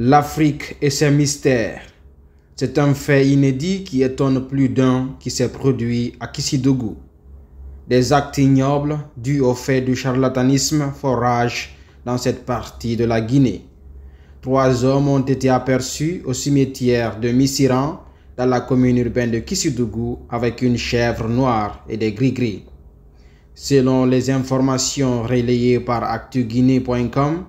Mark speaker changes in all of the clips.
Speaker 1: L'Afrique et ses mystères. C'est un fait inédit qui étonne plus d'un qui s'est produit à Kissidougou. Des actes ignobles dus au fait du charlatanisme foragent dans cette partie de la Guinée. Trois hommes ont été aperçus au cimetière de Missiran, dans la commune urbaine de Kissidougou, avec une chèvre noire et des gris-gris. Selon les informations relayées par actuguinée.com,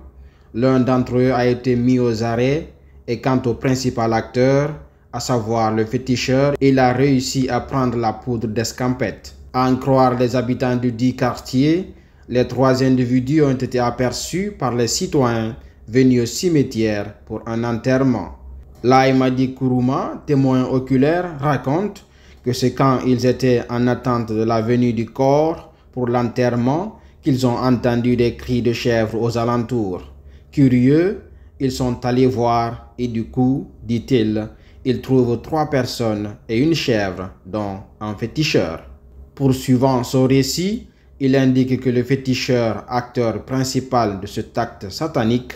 Speaker 1: L'un d'entre eux a été mis aux arrêts et quant au principal acteur, à savoir le féticheur, il a réussi à prendre la poudre d'escampette. À en croire les habitants du dit quartier, les trois individus ont été aperçus par les citoyens venus au cimetière pour un enterrement. Laïmadi Kuruma, témoin oculaire, raconte que c'est quand ils étaient en attente de la venue du corps pour l'enterrement qu'ils ont entendu des cris de chèvres aux alentours. Curieux, ils sont allés voir et du coup, dit-il, ils trouvent trois personnes et une chèvre, dont un féticheur. Poursuivant son récit, il indique que le féticheur, acteur principal de cet acte satanique,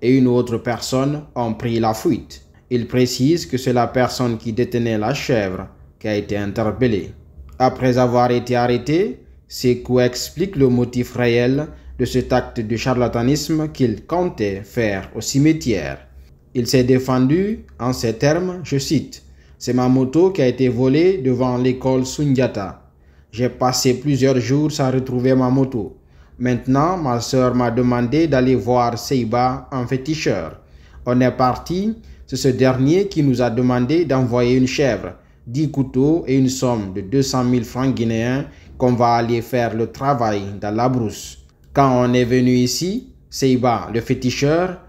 Speaker 1: et une autre personne ont pris la fuite. Il précise que c'est la personne qui détenait la chèvre qui a été interpellée. Après avoir été arrêté, Sekou explique le motif réel de cet acte de charlatanisme qu'il comptait faire au cimetière. Il s'est défendu en ces termes, je cite, C'est ma moto qui a été volée devant l'école Sundiata. J'ai passé plusieurs jours sans retrouver ma moto. Maintenant, ma sœur m'a demandé d'aller voir Seiba en féticheur. On est parti, c'est ce dernier qui nous a demandé d'envoyer une chèvre, dix couteaux et une somme de 200 000 francs guinéens qu'on va aller faire le travail dans la brousse. Quand on est venu ici, Seiba, le féticheur,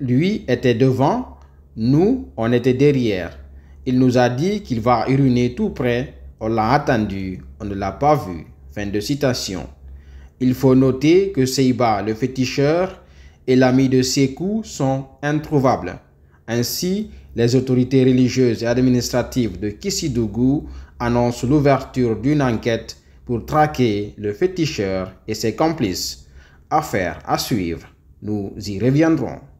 Speaker 1: lui était devant, nous, on était derrière. Il nous a dit qu'il va uriner tout près. On l'a attendu, on ne l'a pas vu. Fin de citation. Il faut noter que Seiba, le féticheur, et l'ami de Sekou sont introuvables. Ainsi, les autorités religieuses et administratives de Kissidougou annoncent l'ouverture d'une enquête pour traquer le féticheur et ses complices à faire, à suivre. Nous y reviendrons.